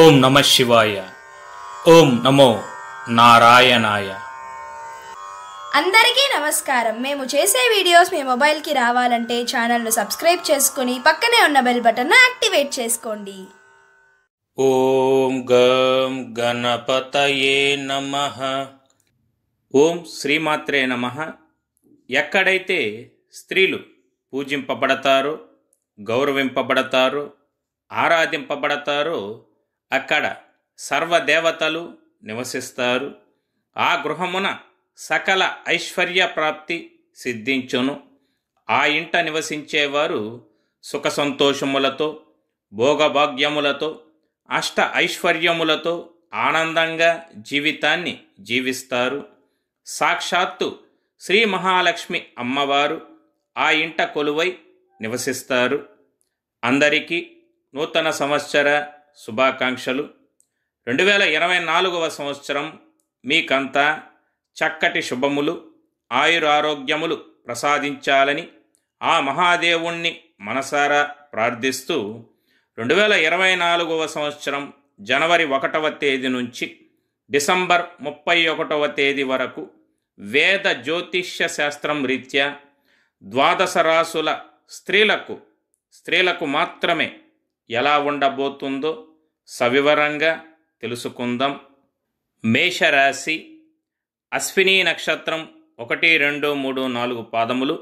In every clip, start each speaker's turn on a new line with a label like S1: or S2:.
S1: ఓం నమ శివాయ ఓం నమో నారాయణాయ అందరికీ నమస్కారం మేము చేసే వీడియోస్ మీ మొబైల్కి రావాలంటే ఛానల్ను సబ్స్క్రైబ్ చేసుకుని పక్కనే ఉన్న బెల్ బటన్ను యాక్టివేట్ చేసుకోండి ఓం గం గణపతయే నమ ఓం శ్రీమాత్రే నమ ఎక్కడైతే స్త్రీలు పూజింపబడతారో గౌరవింపబడతారో ఆరాధింపబడతారో అక్కడ సర్వదేవతలు నివసిస్తారు ఆ గృహమున సకల ఐశ్వర్య ప్రాప్తి సిద్ధించును ఆ ఇంట నివసించేవారు సుఖ సంతోషములతో భోగభాగ్యములతో అష్ట ఐశ్వర్యములతో ఆనందంగా జీవితాన్ని జీవిస్తారు సాక్షాత్తు శ్రీ మహాలక్ష్మి అమ్మవారు ఆ ఇంట కొలువై నివసిస్తారు అందరికీ నూతన సంవత్సర శుభాకాంక్షలు రెండు వేల ఇరవై నాలుగవ సంవత్సరం మీకంతా చక్కటి శుభములు ఆయురారోగ్యములు ప్రసాదించాలని ఆ మహాదేవుణ్ణి మనసారా ప్రార్థిస్తూ రెండు వేల ఇరవై నాలుగవ సంవత్సరం జనవరి ఒకటవ తేదీ నుంచి డిసెంబర్ ముప్పై ఒకటవ తేదీ వరకు వేద జ్యోతిష్య శాస్త్రం రీత్యా ద్వాదశ రాసుల స్త్రీలకు స్త్రీలకు మాత్రమే ఎలా ఉండబోతుందో సవివరంగా తెలుసుకుందాం మేషరాశి అశ్విని నక్షత్రం ఒకటి రెండు మూడు నాలుగు పాదములు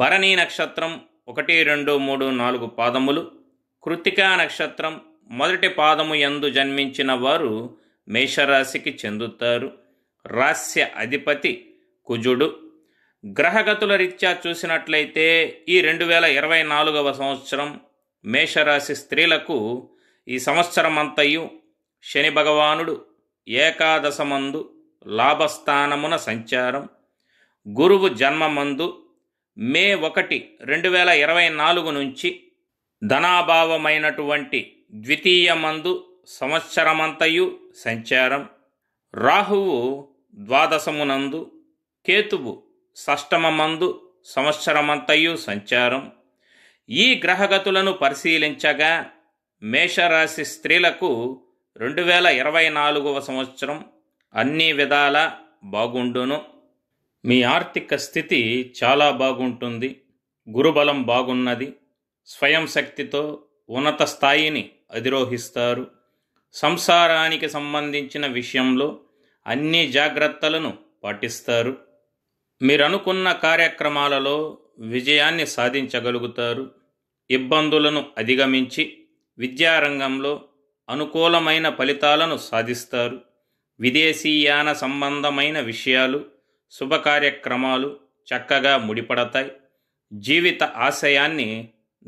S1: భరణి నక్షత్రం ఒకటి రెండు మూడు నాలుగు పాదములు కృతికా నక్షత్రం మొదటి పాదము ఎందు జన్మించిన వారు మేషరాశికి చెందుతారు రాస్య అధిపతి కుజుడు గ్రహగతుల రీత్యా చూసినట్లయితే ఈ రెండు వేల ఇరవై నాలుగవ సంవత్సరం మేషరాశి స్త్రీలకు ఈ సంవత్సరమంతయు శని భగవానుడు ఏకాదశమందు లాభస్థానమున సంచారం గురువు జన్మమందు మే ఒకటి రెండు వేల ఇరవై నాలుగు నుంచి ధనాభావమైనటువంటి ద్వితీయ మందు సంవత్సరమంతయు సంచారం రాహువు ద్వాదశమునందు కేతువు మందు సంవత్సరమంతయు సంచారం ఈ గ్రహగతులను పరిశీలించగా మేషరాశి స్త్రీలకు రెండు వేల ఇరవై నాలుగవ సంవత్సరం అన్ని విధాల బాగుండును మీ ఆర్థిక స్థితి చాలా బాగుంటుంది గురుబలం బాగున్నది స్వయం శక్తితో ఉన్నత స్థాయిని అధిరోహిస్తారు సంసారానికి సంబంధించిన విషయంలో అన్ని జాగ్రత్తలను పాటిస్తారు మీరనుకున్న కార్యక్రమాలలో విజయాన్ని సాధించగలుగుతారు ఇబ్బందులను అధిగమించి విద్యారంగంలో అనుకూలమైన ఫలితాలను సాధిస్తారు విదేశీయాన సంబంధమైన విషయాలు శుభకార్యక్రమాలు చక్కగా ముడిపడతాయి జీవిత ఆశయాన్ని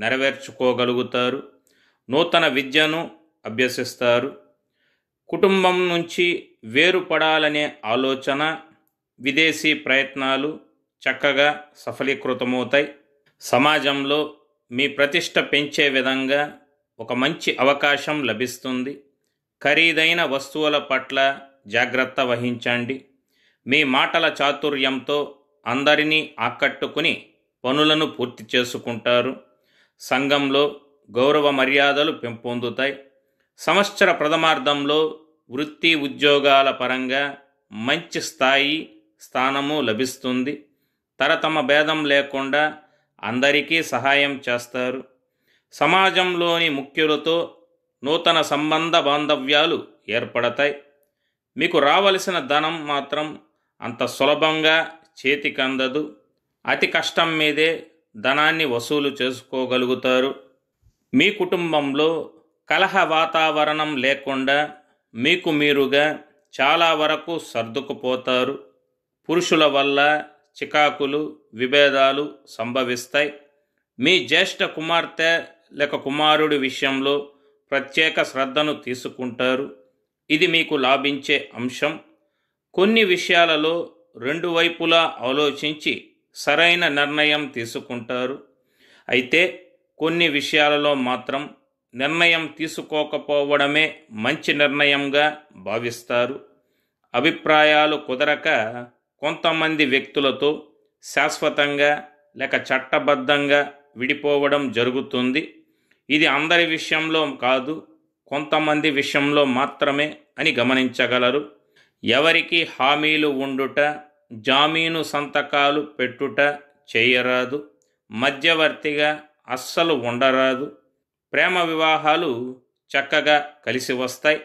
S1: నెరవేర్చుకోగలుగుతారు నూతన విద్యను అభ్యసిస్తారు కుటుంబం నుంచి వేరుపడాలనే ఆలోచన విదేశీ ప్రయత్నాలు చక్కగా సఫలీకృతమవుతాయి సమాజంలో మీ ప్రతిష్ట పెంచే విధంగా ఒక మంచి అవకాశం లభిస్తుంది ఖరీదైన వస్తువుల పట్ల జాగ్రత్త వహించండి మీ మాటల చాతుర్యంతో అందరినీ ఆకట్టుకుని పనులను పూర్తి చేసుకుంటారు సంఘంలో గౌరవ మర్యాదలు పెంపొందుతాయి సంవత్సర ప్రథమార్థంలో వృత్తి ఉద్యోగాల పరంగా మంచి స్థాయి స్థానము లభిస్తుంది తరతమ భేదం లేకుండా అందరికీ సహాయం చేస్తారు సమాజంలోని ముఖ్యులతో నూతన సంబంధ బాంధవ్యాలు ఏర్పడతాయి మీకు రావలసిన ధనం మాత్రం అంత సులభంగా చేతికందదు అతి కష్టం మీదే ధనాన్ని వసూలు చేసుకోగలుగుతారు మీ కుటుంబంలో కలహ వాతావరణం లేకుండా మీకు మీరుగా చాలా వరకు సర్దుకుపోతారు పురుషుల వల్ల చికాకులు విభేదాలు సంభవిస్తాయి మీ జ్యేష్ఠ కుమార్తె లేక కుమారుడి విషయంలో ప్రత్యేక శ్రద్ధను తీసుకుంటారు ఇది మీకు లాభించే అంశం కొన్ని విషయాలలో రెండు వైపులా ఆలోచించి సరైన నిర్ణయం తీసుకుంటారు అయితే కొన్ని విషయాలలో మాత్రం నిర్ణయం తీసుకోకపోవడమే మంచి నిర్ణయంగా భావిస్తారు అభిప్రాయాలు కుదరక కొంతమంది వ్యక్తులతో శాశ్వతంగా లేక చట్టబద్ధంగా విడిపోవడం జరుగుతుంది ఇది అందరి విషయంలో కాదు కొంతమంది విషయంలో మాత్రమే అని గమనించగలరు ఎవరికి హామీలు ఉండుట జామీను సంతకాలు పెట్టుట చేయరాదు మధ్యవర్తిగా అస్సలు ఉండరాదు ప్రేమ వివాహాలు చక్కగా కలిసి వస్తాయి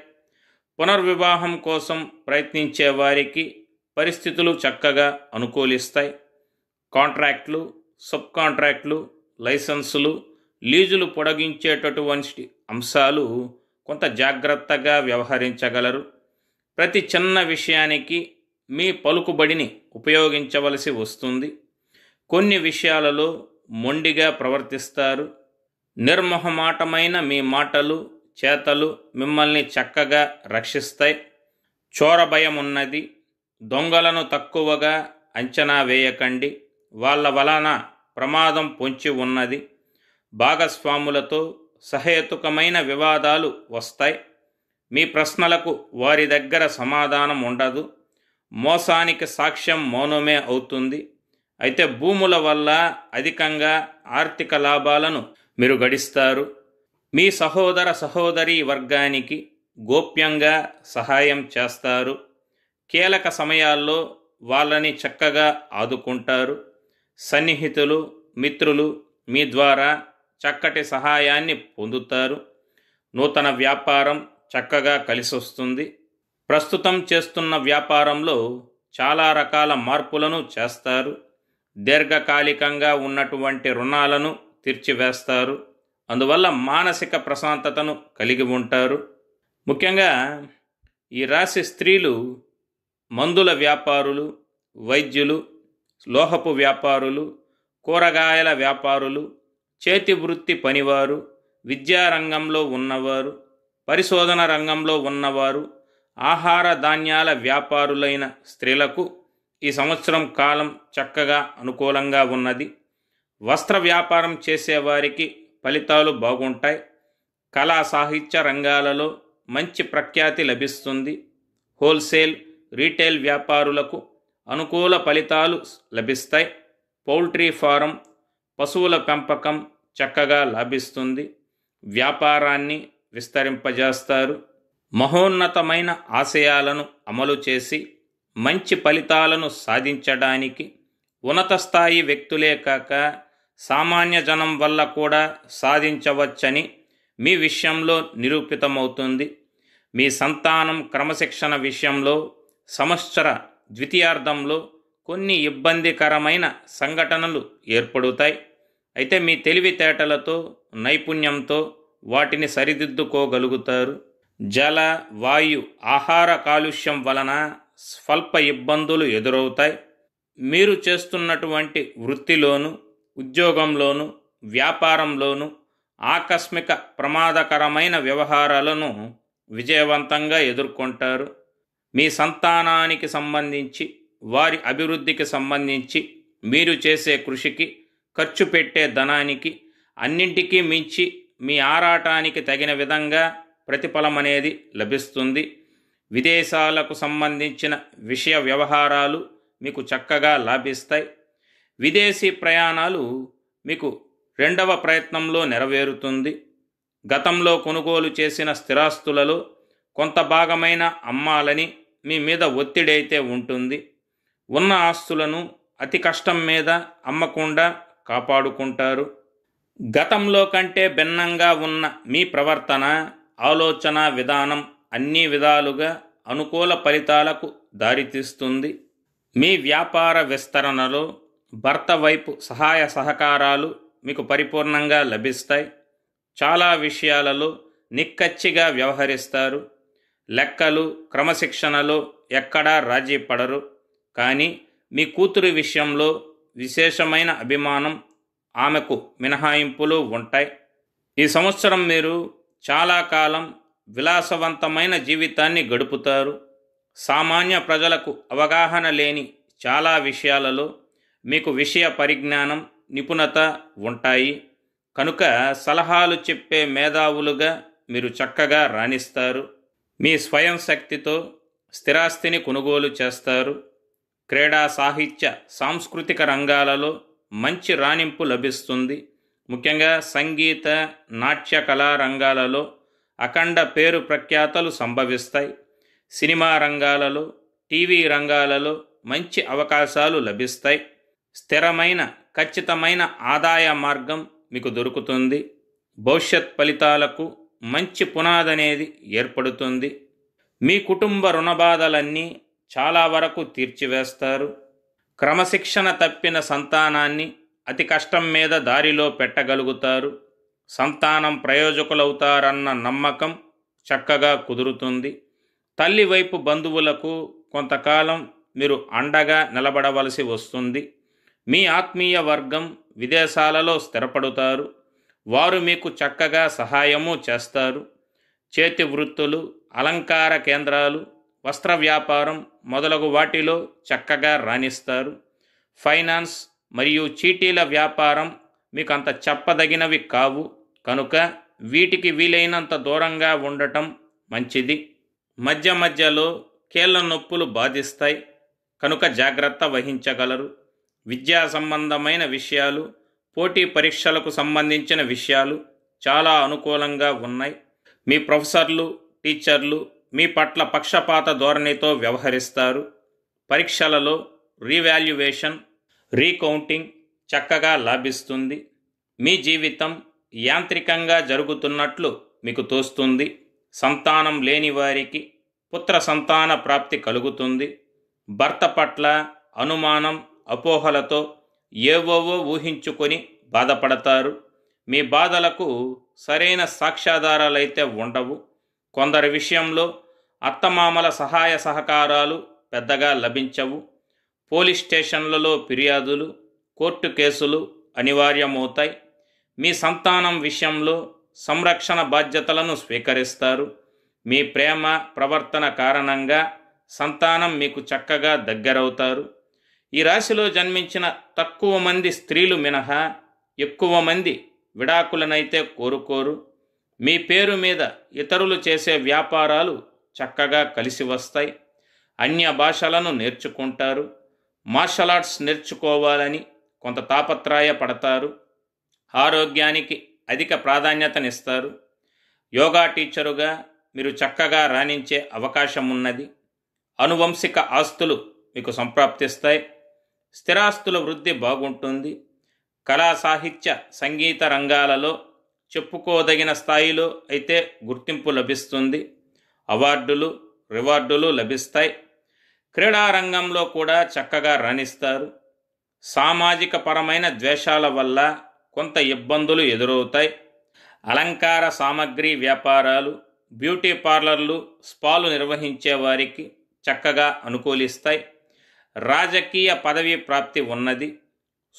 S1: పునర్వివాహం కోసం ప్రయత్నించే వారికి పరిస్థితులు చక్కగా అనుకూలిస్తాయి కాంట్రాక్ట్లు సబ్ కాంట్రాక్ట్లు లైసెన్సులు లీజులు పొడిగించేటటువంటి అంశాలు కొంత జాగ్రత్తగా వ్యవహరించగలరు ప్రతి చిన్న విషయానికి మీ పలుకుబడిని ఉపయోగించవలసి వస్తుంది కొన్ని విషయాలలో మొండిగా ప్రవర్తిస్తారు నిర్మోహమాటమైన మీ మాటలు చేతలు మిమ్మల్ని చక్కగా రక్షిస్తాయి చోరభయం ఉన్నది దొంగలను తక్కువగా అంచనా వేయకండి వాళ్ళ వలన ప్రమాదం పొంచి ఉన్నది భాగస్వాములతో సహేతుకమైన వివాదాలు వస్తాయి మీ ప్రశ్నలకు వారి దగ్గర సమాధానం ఉండదు మోసానికి సాక్ష్యం మౌనమే అవుతుంది అయితే భూముల వల్ల అధికంగా ఆర్థిక లాభాలను మీరు గడిస్తారు మీ సహోదర సహోదరి వర్గానికి గోప్యంగా సహాయం చేస్తారు కీలక సమయాల్లో వాళ్ళని చక్కగా ఆదుకుంటారు సన్నిహితులు మిత్రులు మీ ద్వారా చక్కటి సహాయాన్ని పొందుతారు నూతన వ్యాపారం చక్కగా కలిసొస్తుంది ప్రస్తుతం చేస్తున్న వ్యాపారంలో చాలా రకాల మార్పులను చేస్తారు దీర్ఘకాలికంగా ఉన్నటువంటి రుణాలను తీర్చివేస్తారు అందువల్ల మానసిక ప్రశాంతతను కలిగి ఉంటారు ముఖ్యంగా ఈ రాశి స్త్రీలు మందుల వ్యాపారులు వైద్యులు లోహపు వ్యాపారులు కూరగాయల వ్యాపారులు చేతి వృత్తి పనివారు విద్యారంగంలో ఉన్నవారు పరిశోధన రంగంలో ఉన్నవారు ఆహార ధాన్యాల వ్యాపారులైన స్త్రీలకు ఈ సంవత్సరం కాలం చక్కగా అనుకూలంగా ఉన్నది వస్త్ర వ్యాపారం చేసేవారికి ఫలితాలు బాగుంటాయి కళా సాహిత్య రంగాలలో మంచి ప్రఖ్యాతి లభిస్తుంది హోల్సేల్ రీటైల్ వ్యాపారులకు అనుకూల ఫలితాలు లభిస్తాయి పౌల్ట్రీ ఫారం పశువుల పెంపకం చక్కగా లభిస్తుంది వ్యాపారాన్ని విస్తరింపజేస్తారు మహోన్నతమైన ఆశయాలను అమలు చేసి మంచి ఫలితాలను సాధించడానికి ఉన్నత స్థాయి వ్యక్తులే కాక సామాన్య జనం వల్ల కూడా సాధించవచ్చని మీ విషయంలో నిరూపితమవుతుంది మీ సంతానం క్రమశిక్షణ విషయంలో సంవత్సర ద్వితీయార్థంలో కొన్ని ఇబ్బందికరమైన సంఘటనలు ఏర్పడుతాయి అయితే మీ తెలివితేటలతో నైపుణ్యంతో వాటిని సరిదిద్దుకోగలుగుతారు జల వాయు ఆహార కాలుష్యం వలన స్వల్ప ఇబ్బందులు ఎదురవుతాయి మీరు చేస్తున్నటువంటి వృత్తిలోను ఉద్యోగంలోను వ్యాపారంలోను ఆకస్మిక ప్రమాదకరమైన వ్యవహారాలను విజయవంతంగా ఎదుర్కొంటారు మీ సంతానానికి సంబంధించి వారి అభివృద్ధికి సంబంధించి మీరు చేసే కృషికి ఖర్చు పెట్టే ధనానికి అన్నింటికీ మించి మీ ఆరాటానికి తగిన విధంగా ప్రతిఫలం అనేది లభిస్తుంది విదేశాలకు సంబంధించిన విషయ వ్యవహారాలు మీకు చక్కగా లాభిస్తాయి విదేశీ ప్రయాణాలు మీకు రెండవ ప్రయత్నంలో నెరవేరుతుంది గతంలో కొనుగోలు చేసిన స్థిరాస్తులలో కొంత భాగమైన అమ్మాలని మీ మీద ఒత్తిడి అయితే ఉంటుంది ఉన్న ఆస్తులను అతి కష్టం మీద అమ్మకుండా కాపాడుకుంటారు గతంలో కంటే భిన్నంగా ఉన్న మీ ప్రవర్తన ఆలోచన విధానం అన్ని విధాలుగా అనుకూల ఫలితాలకు దారితీస్తుంది మీ వ్యాపార విస్తరణలో భర్త వైపు సహాయ సహకారాలు మీకు పరిపూర్ణంగా లభిస్తాయి చాలా విషయాలలో నిక్కచ్చిగా వ్యవహరిస్తారు లెక్కలు క్రమశిక్షణలో ఎక్కడా రాజీ పడరు కానీ మీ కూతురి విషయంలో విశేషమైన అభిమానం ఆమెకు మినహాయింపులు ఉంటాయి ఈ సంవత్సరం మీరు చాలా కాలం విలాసవంతమైన జీవితాన్ని గడుపుతారు సామాన్య ప్రజలకు అవగాహన లేని చాలా విషయాలలో మీకు విషయ పరిజ్ఞానం నిపుణత ఉంటాయి కనుక సలహాలు చెప్పే మేధావులుగా మీరు చక్కగా రాణిస్తారు మీ స్వయం శక్తితో స్థిరాస్తిని కొనుగోలు చేస్తారు క్రీడా సాహిత్య సాంస్కృతిక రంగాలలో మంచి రాణింపు లభిస్తుంది ముఖ్యంగా సంగీత నాట్య కళా రంగాలలో అఖండ పేరు ప్రఖ్యాతలు సంభవిస్తాయి సినిమా రంగాలలో టీవీ రంగాలలో మంచి అవకాశాలు లభిస్తాయి స్థిరమైన ఖచ్చితమైన ఆదాయ మార్గం మీకు దొరుకుతుంది భవిష్యత్ ఫలితాలకు మంచి పునాదనేది ఏర్పడుతుంది మీ కుటుంబ రుణబాధలన్నీ చాలా వరకు తీర్చివేస్తారు క్రమశిక్షణ తప్పిన సంతానాన్ని అతి కష్టం మీద దారిలో పెట్టగలుగుతారు సంతానం ప్రయోజకులవుతారన్న నమ్మకం చక్కగా కుదురుతుంది తల్లి వైపు బంధువులకు కొంతకాలం మీరు అండగా నిలబడవలసి వస్తుంది మీ ఆత్మీయ వర్గం విదేశాలలో స్థిరపడుతారు వారు మీకు చక్కగా సహాయము చేస్తారు చేతి వృత్తులు అలంకార కేంద్రాలు వస్త్ర వ్యాపారం మొదలగు వాటిలో చక్కగా రాణిస్తారు ఫైనాన్స్ మరియు చీటీల వ్యాపారం మీకు అంత చెప్పదగినవి కావు కనుక వీటికి వీలైనంత దూరంగా ఉండటం మంచిది మధ్య మధ్యలో కీళ్ళ నొప్పులు బాధిస్తాయి కనుక జాగ్రత్త వహించగలరు విద్యా సంబంధమైన విషయాలు పోటీ పరీక్షలకు సంబంధించిన విషయాలు చాలా అనుకూలంగా ఉన్నాయి మీ ప్రొఫెసర్లు టీచర్లు మీ పట్ల పక్షపాత ధోరణితో వ్యవహరిస్తారు పరీక్షలలో రీవాల్యువేషన్ రీకౌంటింగ్ చక్కగా లభిస్తుంది మీ జీవితం యాంత్రికంగా జరుగుతున్నట్లు మీకు తోస్తుంది సంతానం లేని వారికి పుత్ర సంతాన ప్రాప్తి కలుగుతుంది భర్త పట్ల అనుమానం అపోహలతో ఏవోవో ఊహించుకొని బాధపడతారు మీ బాధలకు సరైన సాక్ష్యాధారాలైతే ఉండవు కొందరి విషయంలో అత్తమామల సహాయ సహకారాలు పెద్దగా లభించవు పోలీస్ స్టేషన్లలో ఫిర్యాదులు కోర్టు కేసులు అనివార్యమవుతాయి మీ సంతానం విషయంలో సంరక్షణ బాధ్యతలను స్వీకరిస్తారు మీ ప్రేమ ప్రవర్తన కారణంగా సంతానం మీకు చక్కగా దగ్గరవుతారు ఈ రాశిలో జన్మించిన తక్కువ మంది స్త్రీలు మినహా ఎక్కువ మంది విడాకులనైతే కోరుకోరు మీ పేరు మీద ఇతరులు చేసే వ్యాపారాలు చక్కగా కలిసి వస్తాయి అన్య భాషలను నేర్చుకుంటారు మార్షల్ ఆర్ట్స్ నేర్చుకోవాలని కొంత తాపత్రాయ పడతారు ఆరోగ్యానికి అధిక ప్రాధాన్యతనిస్తారు యోగా టీచరుగా మీరు చక్కగా రాణించే అవకాశం ఉన్నది అనువంశిక ఆస్తులు మీకు సంప్రాప్తిస్తాయి స్థిరాస్తుల వృద్ధి బాగుంటుంది కళా సాహిత్య సంగీత రంగాలలో చెప్పుకోదగిన స్థాయిలో అయితే గుర్తింపు లభిస్తుంది అవార్డులు రివార్డులు లభిస్తాయి క్రీడారంగంలో కూడా చక్కగా రాణిస్తారు సామాజిక పరమైన ద్వేషాల వల్ల కొంత ఇబ్బందులు ఎదురవుతాయి అలంకార సామగ్రి వ్యాపారాలు బ్యూటీ పార్లర్లు స్పాలు నిర్వహించే వారికి చక్కగా అనుకూలిస్తాయి రాజకీయ పదవి ప్రాప్తి ఉన్నది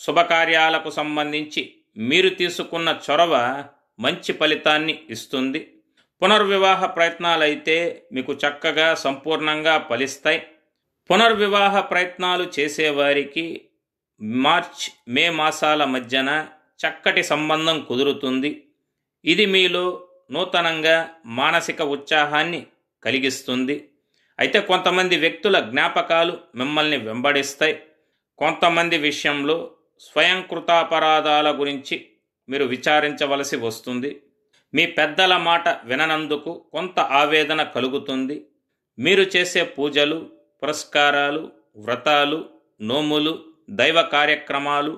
S1: శుభకార్యాలకు సంబంధించి మీరు తీసుకున్న చొరవ మంచి ఫలితాన్ని ఇస్తుంది పునర్వివాహ ప్రయత్నాలైతే మీకు చక్కగా సంపూర్ణంగా ఫలిస్తాయి పునర్వివాహ ప్రయత్నాలు చేసేవారికి మార్చ్ మే మాసాల మధ్యన చక్కటి సంబంధం కుదురుతుంది ఇది మీలో నూతనంగా మానసిక ఉత్సాహాన్ని కలిగిస్తుంది అయితే కొంతమంది వ్యక్తుల జ్ఞాపకాలు మిమ్మల్ని వెంబడిస్తాయి కొంతమంది విషయంలో స్వయంకృతాపరాధాల గురించి మీరు విచారించవలసి వస్తుంది మీ పెద్దల మాట విననందుకు కొంత ఆవేదన కలుగుతుంది మీరు చేసే పూజలు పురస్కారాలు వ్రతాలు నోములు దైవ కార్యక్రమాలు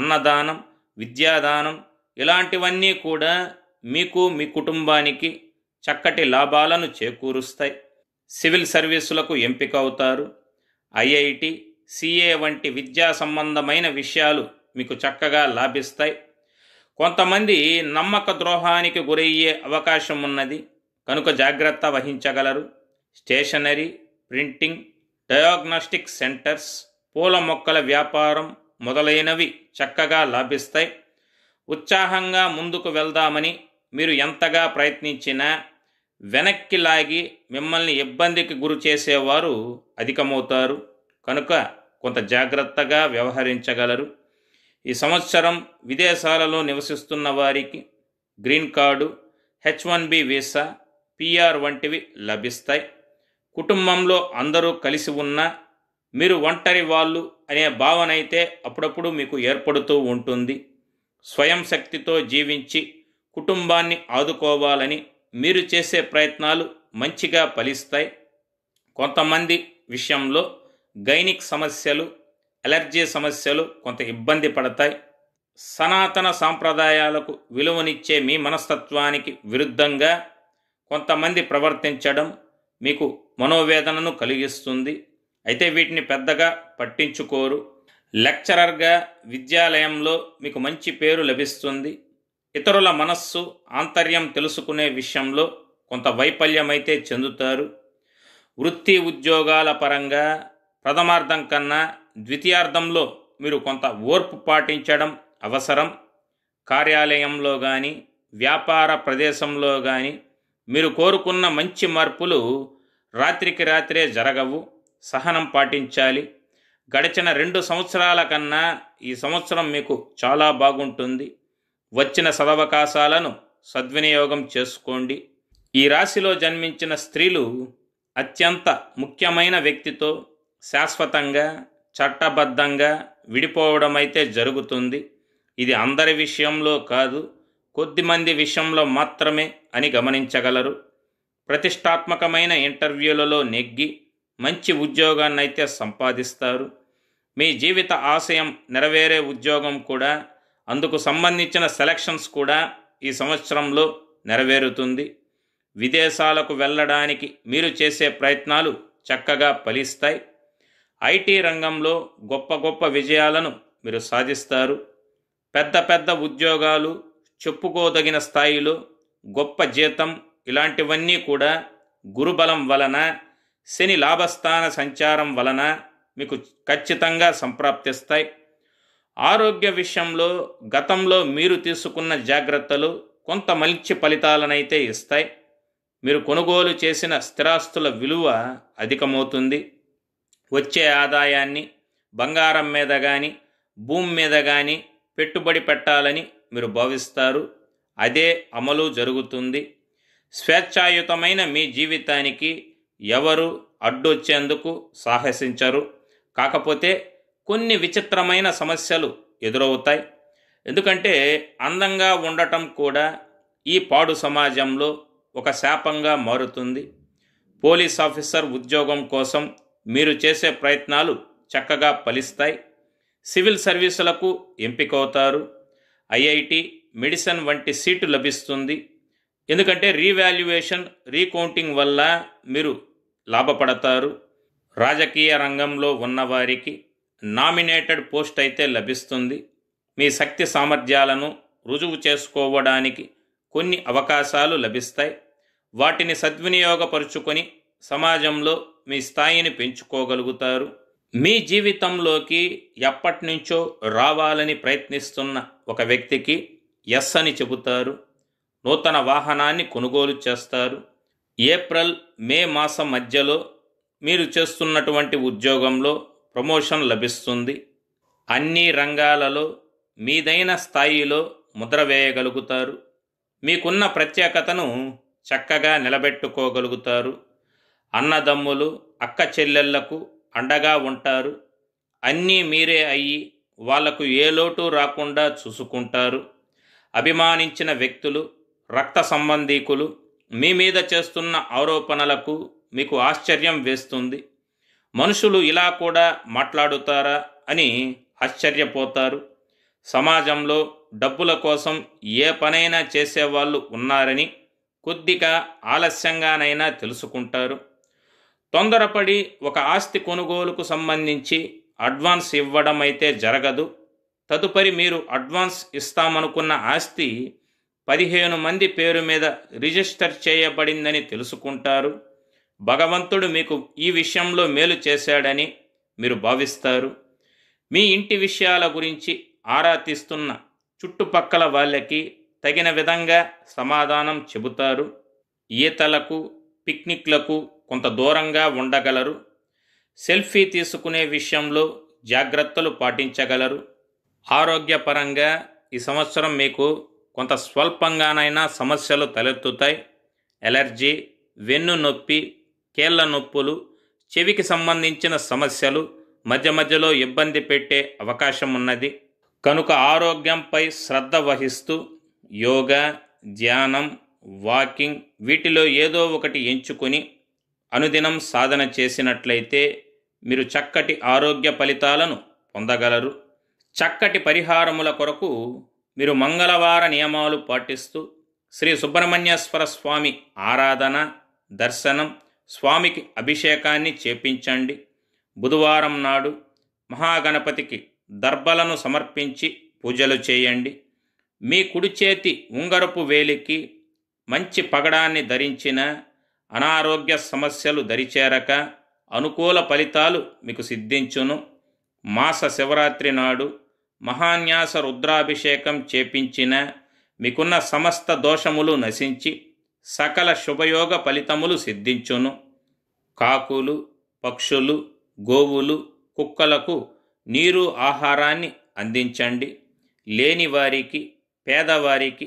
S1: అన్నదానం విద్యాదానం ఇలాంటివన్నీ కూడా మీకు మీ కుటుంబానికి చక్కటి లాభాలను చేకూరుస్తాయి సివిల్ సర్వీసులకు ఎంపిక అవుతారు ఐఐటి సిఏ వంటి విద్యా సంబంధమైన విషయాలు మీకు చక్కగా లాభిస్తాయి కొంతమంది నమ్మక ద్రోహానికి గురయ్యే అవకాశం ఉన్నది కనుక జాగ్రత్త వహించగలరు స్టేషనరీ ప్రింటింగ్ డయాగ్నోస్టిక్ సెంటర్స్ పూల మొక్కల వ్యాపారం మొదలైనవి చక్కగా లాభిస్తాయి ఉత్సాహంగా ముందుకు వెళ్దామని మీరు ఎంతగా ప్రయత్నించినా వెనక్కి లాగి మిమ్మల్ని ఇబ్బందికి గురి చేసేవారు అధికమవుతారు కనుక కొంత జాగ్రత్తగా వ్యవహరించగలరు ఈ సంవత్సరం విదేశాలలో నివసిస్తున్న వారికి green card H one B visa PR వంటివి లభిస్తాయి కుటుంబంలో అందరూ కలిసి ఉన్నా మీరు ఒంటరి వాళ్ళు అనే భావన అయితే అప్పుడప్పుడు మీకు ఏర్పడుతూ ఉంటుంది స్వయం శక్తితో జీవించి కుటుంబాన్ని ఆదుకోవాలని మీరు చేసే ప్రయత్నాలు మంచిగా ఫలిస్తాయి కొంతమంది విషయంలో గైనిక్ సమస్యలు అలర్జీ సమస్యలు కొంత ఇబ్బంది పడతాయి సనాతన సాంప్రదాయాలకు విలువనిచ్చే మీ మనస్తత్వానికి విరుద్ధంగా కొంతమంది ప్రవర్తించడం మీకు మనోవేదనను కలిగిస్తుంది అయితే వీటిని పెద్దగా పట్టించుకోరు లెక్చరర్గా విద్యాలయంలో మీకు మంచి పేరు లభిస్తుంది ఇతరుల మనస్సు ఆంతర్యం తెలుసుకునే విషయంలో కొంత వైఫల్యమైతే చెందుతారు వృత్తి ఉద్యోగాల పరంగా ప్రథమార్థం కన్నా ద్వితీయార్థంలో మీరు కొంత ఓర్పు పాటించడం అవసరం కార్యాలయంలో కానీ వ్యాపార ప్రదేశంలో కానీ మీరు కోరుకున్న మంచి మార్పులు రాత్రికి రాత్రే జరగవు సహనం పాటించాలి గడిచిన రెండు సంవత్సరాల కన్నా ఈ సంవత్సరం మీకు చాలా బాగుంటుంది వచ్చిన సదవకాశాలను సద్వినియోగం చేసుకోండి ఈ రాశిలో జన్మించిన స్త్రీలు అత్యంత ముఖ్యమైన వ్యక్తితో శాశ్వతంగా చట్టబద్ధంగా విడిపోవడం అయితే జరుగుతుంది ఇది అందరి విషయంలో కాదు కొద్దిమంది విషయంలో మాత్రమే అని గమనించగలరు ప్రతిష్టాత్మకమైన ఇంటర్వ్యూలలో నెగ్గి మంచి ఉద్యోగాన్నైతే సంపాదిస్తారు మీ జీవిత ఆశయం నెరవేరే ఉద్యోగం కూడా అందుకు సంబంధించిన సెలక్షన్స్ కూడా ఈ సంవత్సరంలో నెరవేరుతుంది విదేశాలకు వెళ్ళడానికి మీరు చేసే ప్రయత్నాలు చక్కగా ఫలిస్తాయి ఐటీ రంగంలో గొప్ప గొప్ప విజయాలను మీరు సాధిస్తారు పెద్ద పెద్ద ఉద్యోగాలు చెప్పుకోదగిన స్థాయిలో గొప్ప జీతం ఇలాంటివన్నీ కూడా గురుబలం వలన శని లాభస్థాన సంచారం వలన మీకు ఖచ్చితంగా సంప్రాప్తిస్తాయి ఆరోగ్య విషయంలో గతంలో మీరు తీసుకున్న జాగ్రత్తలు కొంత మంచి ఫలితాలనైతే ఇస్తాయి మీరు కొనుగోలు చేసిన స్థిరాస్తుల విలువ అధికమవుతుంది వచ్చే ఆదాయాన్ని బంగారం మీద కానీ భూమి మీద కానీ పెట్టుబడి పెట్టాలని మీరు భావిస్తారు అదే అమలు జరుగుతుంది స్వేచ్ఛాయుతమైన మీ జీవితానికి ఎవరు అడ్డొచ్చేందుకు సాహసించరు కాకపోతే కొన్ని విచిత్రమైన సమస్యలు ఎదురవుతాయి ఎందుకంటే అందంగా ఉండటం కూడా ఈ పాడు సమాజంలో ఒక శాపంగా మారుతుంది పోలీస్ ఆఫీసర్ ఉద్యోగం కోసం మీరు చేసే ప్రయత్నాలు చక్కగా ఫలిస్తాయి సివిల్ సర్వీసులకు ఎంపికవుతారు ఐఐటి మెడిసిన్ వంటి సీటు లభిస్తుంది ఎందుకంటే రీవాల్యుయేషన్ రీకౌంటింగ్ వల్ల మీరు లాభపడతారు రాజకీయ రంగంలో ఉన్నవారికి నామినేటెడ్ పోస్ట్ అయితే లభిస్తుంది మీ శక్తి సామర్థ్యాలను రుజువు చేసుకోవడానికి కొన్ని అవకాశాలు లభిస్తాయి వాటిని సద్వినియోగపరుచుకొని సమాజంలో మీ స్థాయిని పెంచుకోగలుగుతారు మీ జీవితంలోకి ఎప్పటి నుంచో రావాలని ప్రయత్నిస్తున్న ఒక వ్యక్తికి ఎస్ అని చెబుతారు నూతన వాహనాన్ని కొనుగోలు చేస్తారు ఏప్రిల్ మే మాసం మధ్యలో మీరు చేస్తున్నటువంటి ఉద్యోగంలో ప్రమోషన్ లభిస్తుంది అన్ని రంగాలలో మీదైన స్థాయిలో ముద్ర వేయగలుగుతారు మీకున్న ప్రత్యేకతను చక్కగా నిలబెట్టుకోగలుగుతారు అన్నదమ్ములు అక్క చెల్లెళ్లకు అండగా ఉంటారు అన్నీ మీరే అయ్యి వాళ్లకు ఏ లోటు రాకుండా చూసుకుంటారు అభిమానించిన వ్యక్తులు రక్త సంబంధీకులు మీ మీద చేస్తున్న ఆరోపణలకు మీకు ఆశ్చర్యం వేస్తుంది మనుషులు ఇలా కూడా మాట్లాడుతారా అని ఆశ్చర్యపోతారు సమాజంలో డబ్బుల కోసం ఏ పనైనా చేసేవాళ్ళు ఉన్నారని కొద్దిగా ఆలస్యంగానైనా తెలుసుకుంటారు తొందరపడి ఒక ఆస్తి కొనుగోలుకు సంబంధించి అడ్వాన్స్ ఇవ్వడం అయితే జరగదు తదుపరి మీరు అడ్వాన్స్ ఇస్తామనుకున్న ఆస్తి పదిహేను మంది పేరు మీద రిజిస్టర్ చేయబడిందని తెలుసుకుంటారు భగవంతుడు మీకు ఈ విషయంలో మేలు చేశాడని మీరు భావిస్తారు మీ ఇంటి విషయాల గురించి ఆరా తీస్తున్న చుట్టుపక్కల వాళ్ళకి తగిన విధంగా సమాధానం చెబుతారు ఈతలకు పిక్నిక్లకు కొంత దూరంగా ఉండగలరు సెల్ఫీ తీసుకునే విషయంలో జాగ్రత్తలు పాటించగలరు ఆరోగ్యపరంగా ఈ సంవత్సరం మీకు కొంత స్వల్పంగానైనా సమస్యలు తలెత్తుతాయి ఎలర్జీ వెన్ను నొప్పి కీళ్ల నొప్పులు చెవికి సంబంధించిన సమస్యలు మధ్య మధ్యలో ఇబ్బంది పెట్టే అవకాశం ఉన్నది కనుక ఆరోగ్యంపై శ్రద్ధ వహిస్తూ యోగా ధ్యానం వాకింగ్ వీటిలో ఏదో ఒకటి ఎంచుకొని అనుదినం సాధన చేసినట్లయితే మీరు చక్కటి ఆరోగ్య ఫలితాలను పొందగలరు చక్కటి పరిహారముల కొరకు మీరు మంగళవార నియమాలు పాటిస్తూ శ్రీ సుబ్రహ్మణ్యేశ్వర స్వామి ఆరాధన దర్శనం స్వామికి అభిషేకాన్ని చేపించండి బుధవారం నాడు మహాగణపతికి దర్బలను సమర్పించి పూజలు చేయండి మీ కుడి చేతి ఉంగరపు వేలికి మంచి పగడాన్ని ధరించిన అనారోగ్య సమస్యలు దరిచేరక అనుకూల ఫలితాలు మీకు సిద్ధించును మాస శివరాత్రి నాడు మహాన్యాస రుద్రాభిషేకం చేపించిన మీకున్న సమస్త దోషములు నశించి సకల శుభయోగ ఫలితములు సిద్ధించును కాకులు పక్షులు గోవులు కుక్కలకు నీరు ఆహారాన్ని అందించండి లేని వారికి పేదవారికి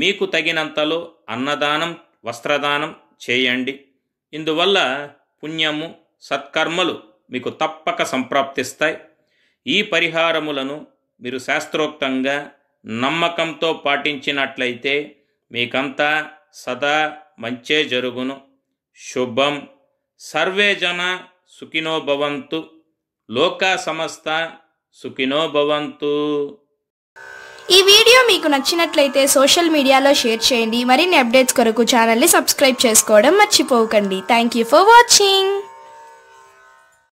S1: మీకు తగినంతలో అన్నదానం వస్త్రదానం చేయండి ఇందువల్ల పుణ్యము సత్కర్మలు మీకు తప్పక సంప్రాప్తిస్తాయి ఈ పరిహారములను మీరు శాస్త్రోక్తంగా నమ్మకంతో పాటించినట్లయితే మీకంతా సదా మంచే జరుగును శుభం సర్వే జన సుఖినో భవంతు లోకా సమస్త సుఖినో భవంతు ఈ వీడియో మీకు నచ్చినట్లయితే సోషల్ మీడియాలో షేర్ చేయండి మరిన్ని అప్డేట్స్ కొరకు ఛానల్ని సబ్స్క్రైబ్ చేసుకోవడం మర్చిపోకండి థ్యాంక్ యూ ఫర్ వాచింగ్